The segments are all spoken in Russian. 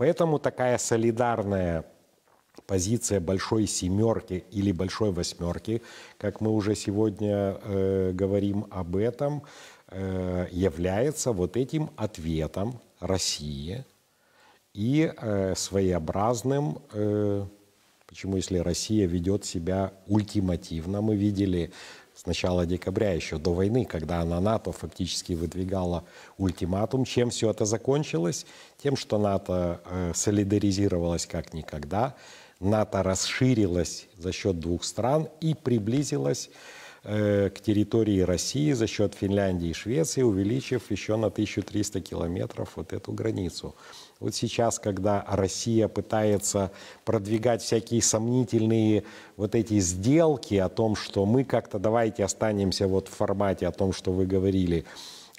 Поэтому такая солидарная позиция большой семерки или большой восьмерки, как мы уже сегодня э, говорим об этом, э, является вот этим ответом России и э, своеобразным, э, почему если Россия ведет себя ультимативно, мы видели с начала декабря, еще до войны, когда она НАТО фактически выдвигала ультиматум. Чем все это закончилось? Тем, что НАТО э, солидаризировалось как никогда, НАТО расширилось за счет двух стран и приблизилось Э, к территории России за счет Финляндии и Швеции, увеличив еще на 1300 километров вот эту границу. Вот сейчас, когда Россия пытается продвигать всякие сомнительные вот эти сделки о том, что мы как-то давайте останемся вот в формате о том, что вы говорили,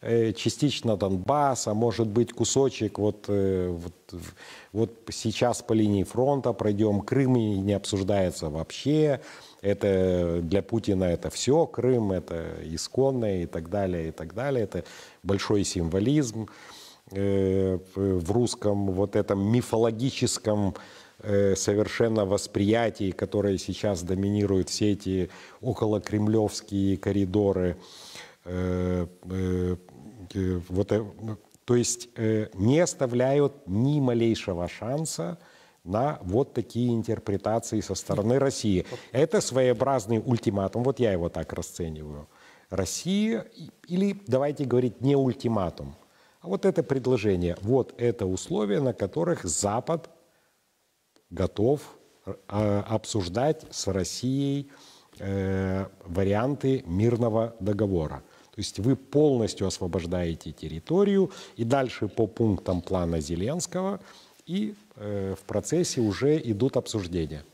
Э, частично Донбасс, а может быть кусочек вот, э, вот, вот сейчас по линии фронта пройдем, Крым не обсуждается вообще, это для Путина это все, Крым это исконное и так далее, и так далее, это большой символизм э, в русском вот этом мифологическом совершенно восприятии, которое сейчас доминирует все эти около кремлевские коридоры. Э, э, э, вот, то есть не оставляют ни малейшего шанса на вот такие интерпретации со стороны России. Это своеобразный ультиматум, вот я его так расцениваю. Россия, или давайте говорить не ультиматум, а вот это предложение, вот это условия, на которых Запад готов обсуждать с Россией варианты мирного договора. То есть вы полностью освобождаете территорию и дальше по пунктам плана Зеленского и э, в процессе уже идут обсуждения.